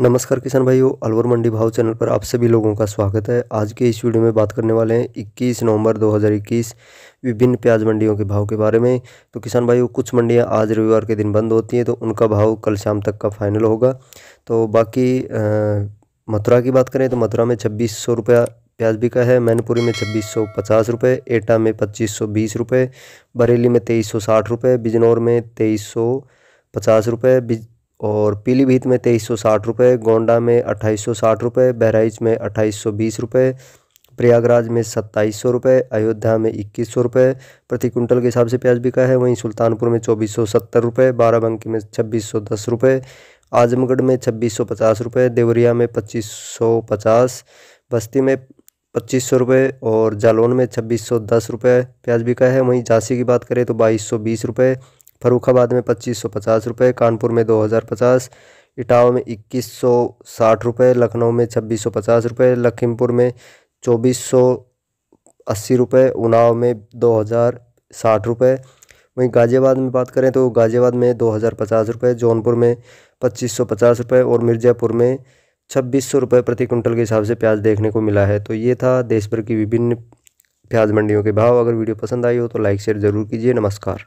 नमस्कार किसान भाइयों अलवर मंडी भाव चैनल पर आप सभी लोगों का स्वागत है आज के इस वीडियो में बात करने वाले हैं 21 नवंबर 2021 विभिन्न प्याज मंडियों के भाव के बारे में तो किसान भाइयों कुछ मंडियां आज रविवार के दिन बंद होती हैं तो उनका भाव कल शाम तक का फाइनल होगा तो बाकी मथुरा की बात करें तो मथुरा में छब्बीस रुपया प्याज का है मैनपुरी में छब्बीस सौ पचास रुपये एटा में पच्चीस सौ बीस रुपये बरेली में तेईस सौ साठ रुपये बिजनौर में तेईस सौ पचास रुपये और पीलीभीत में तेईस सौ साठ रुपये गोंडा में अट्ठाईस सौ साठ रुपये बहराइच में अट्ठाईस सौ बीस रुपये प्रयागराज में सत्ताईस सौ रुपये अयोध्या में इक्कीस सौ रुपये प्रति कुंटल के हिसाब से प्याज बिका है वहीं सुल्तानपुर में चौबीस सौ सत्तर रुपये बाराबंकी में छब्बीस सौ दस रुपये आजमगढ़ में छब्बीस सौ पचास रुपये देवरिया में पच्चीस सौ पचास बस्ती में पच्चीस सौ रुपये और जालौन में छब्बीस सौ दस रुपये प्याज बिका है वहीं झांसी की बात करें तो बाईस सौ बीस रुपये फरुखाबाद में पच्चीस सौ पचास रुपये कानपुर में दो हज़ार पचास इटावा में इक्कीस सौ साठ रुपये लखनऊ में छब्बीस सौ पचास रुपये लखीमपुर में चौबीस सौ अस्सी रुपये उनाव में दो हज़ार साठ रुपये वहीं गाज़ियाबाद में बात करें तो गाज़ियाबाद में दो हज़ार पचास रुपये जौनपुर में पच्चीस सौ पचास रुपये और मिर्ज़ापुर में छब्बीस सौ रुपये प्रति कुंटल के हिसाब से प्याज देखने को मिला है तो ये था देश भर की विभिन्न प्याज मंडियों के भाव अगर वीडियो पसंद आई हो तो लाइक शेयर ज़रूर कीजिए नमस्कार